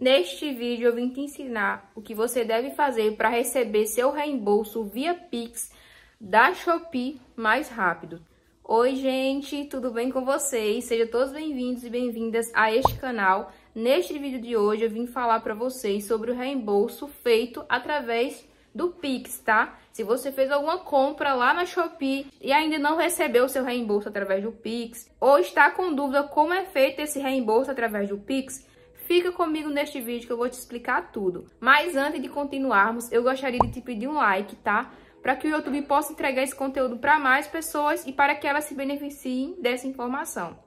Neste vídeo eu vim te ensinar o que você deve fazer para receber seu reembolso via Pix da Shopee mais rápido. Oi gente, tudo bem com vocês? Sejam todos bem-vindos e bem-vindas a este canal. Neste vídeo de hoje eu vim falar para vocês sobre o reembolso feito através do Pix, tá? Se você fez alguma compra lá na Shopee e ainda não recebeu seu reembolso através do Pix, ou está com dúvida como é feito esse reembolso através do Pix, Fica comigo neste vídeo que eu vou te explicar tudo. Mas antes de continuarmos, eu gostaria de te pedir um like, tá? Para que o YouTube possa entregar esse conteúdo para mais pessoas e para que elas se beneficiem dessa informação.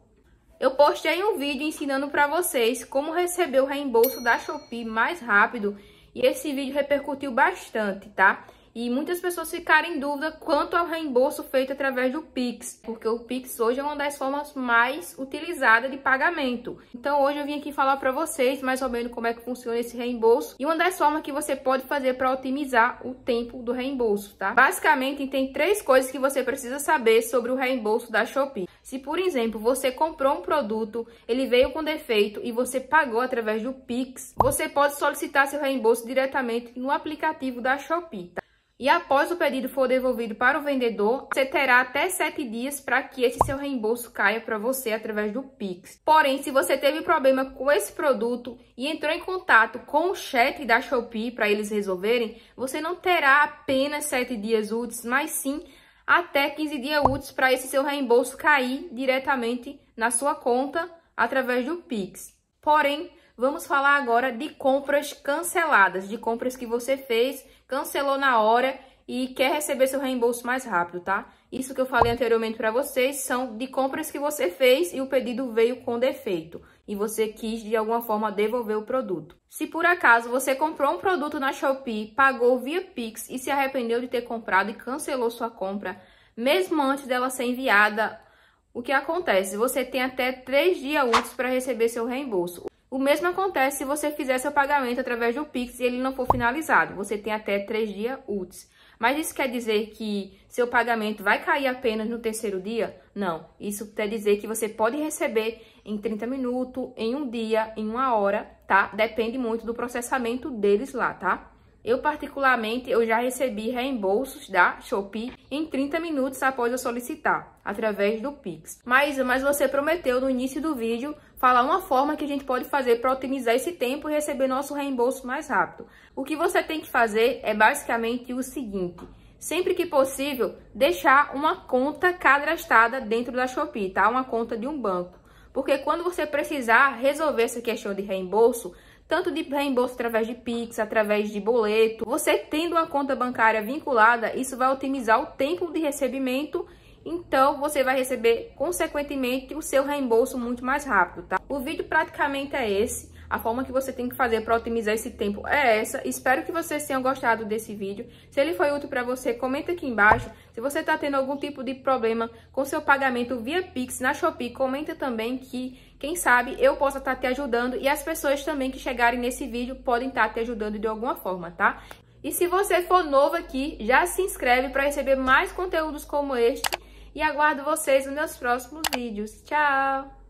Eu postei um vídeo ensinando para vocês como receber o reembolso da Shopee mais rápido e esse vídeo repercutiu bastante, tá? Tá? e muitas pessoas ficaram em dúvida quanto ao reembolso feito através do Pix, porque o Pix hoje é uma das formas mais utilizadas de pagamento. Então hoje eu vim aqui falar para vocês mais ou menos como é que funciona esse reembolso e uma das formas que você pode fazer para otimizar o tempo do reembolso, tá? Basicamente tem três coisas que você precisa saber sobre o reembolso da Shopee. Se, por exemplo, você comprou um produto, ele veio com defeito e você pagou através do Pix, você pode solicitar seu reembolso diretamente no aplicativo da Shopee, tá? e após o pedido for devolvido para o vendedor, você terá até 7 dias para que esse seu reembolso caia para você através do Pix. Porém, se você teve problema com esse produto e entrou em contato com o chat da Shopee para eles resolverem, você não terá apenas 7 dias úteis, mas sim até 15 dias úteis para esse seu reembolso cair diretamente na sua conta através do Pix. Porém, Vamos falar agora de compras canceladas, de compras que você fez, cancelou na hora e quer receber seu reembolso mais rápido, tá? Isso que eu falei anteriormente para vocês são de compras que você fez e o pedido veio com defeito e você quis de alguma forma devolver o produto. Se por acaso você comprou um produto na Shopee, pagou via Pix e se arrependeu de ter comprado e cancelou sua compra, mesmo antes dela ser enviada, o que acontece? Você tem até três dias úteis para receber seu reembolso. O mesmo acontece se você fizer seu pagamento através do Pix e ele não for finalizado. Você tem até três dias úteis. Mas isso quer dizer que seu pagamento vai cair apenas no terceiro dia? Não. Isso quer dizer que você pode receber em 30 minutos, em um dia, em uma hora, tá? Depende muito do processamento deles lá, tá? Eu, particularmente, eu já recebi reembolsos da Shopee em 30 minutos após eu solicitar, através do Pix. Mas mas você prometeu no início do vídeo falar uma forma que a gente pode fazer para otimizar esse tempo e receber nosso reembolso mais rápido. O que você tem que fazer é basicamente o seguinte sempre que possível, deixar uma conta cadastrada dentro da Shopee, tá? Uma conta de um banco. Porque quando você precisar resolver essa questão de reembolso, tanto de reembolso através de Pix, através de boleto. Você tendo uma conta bancária vinculada, isso vai otimizar o tempo de recebimento então você vai receber consequentemente o seu reembolso muito mais rápido, tá? O vídeo praticamente é esse, a forma que você tem que fazer para otimizar esse tempo é essa. Espero que vocês tenham gostado desse vídeo. Se ele foi útil para você, comenta aqui embaixo. Se você está tendo algum tipo de problema com seu pagamento via Pix na Shopee, comenta também que quem sabe eu possa estar tá te ajudando e as pessoas também que chegarem nesse vídeo podem estar tá te ajudando de alguma forma, tá? E se você for novo aqui, já se inscreve para receber mais conteúdos como este e aguardo vocês nos meus próximos vídeos. Tchau!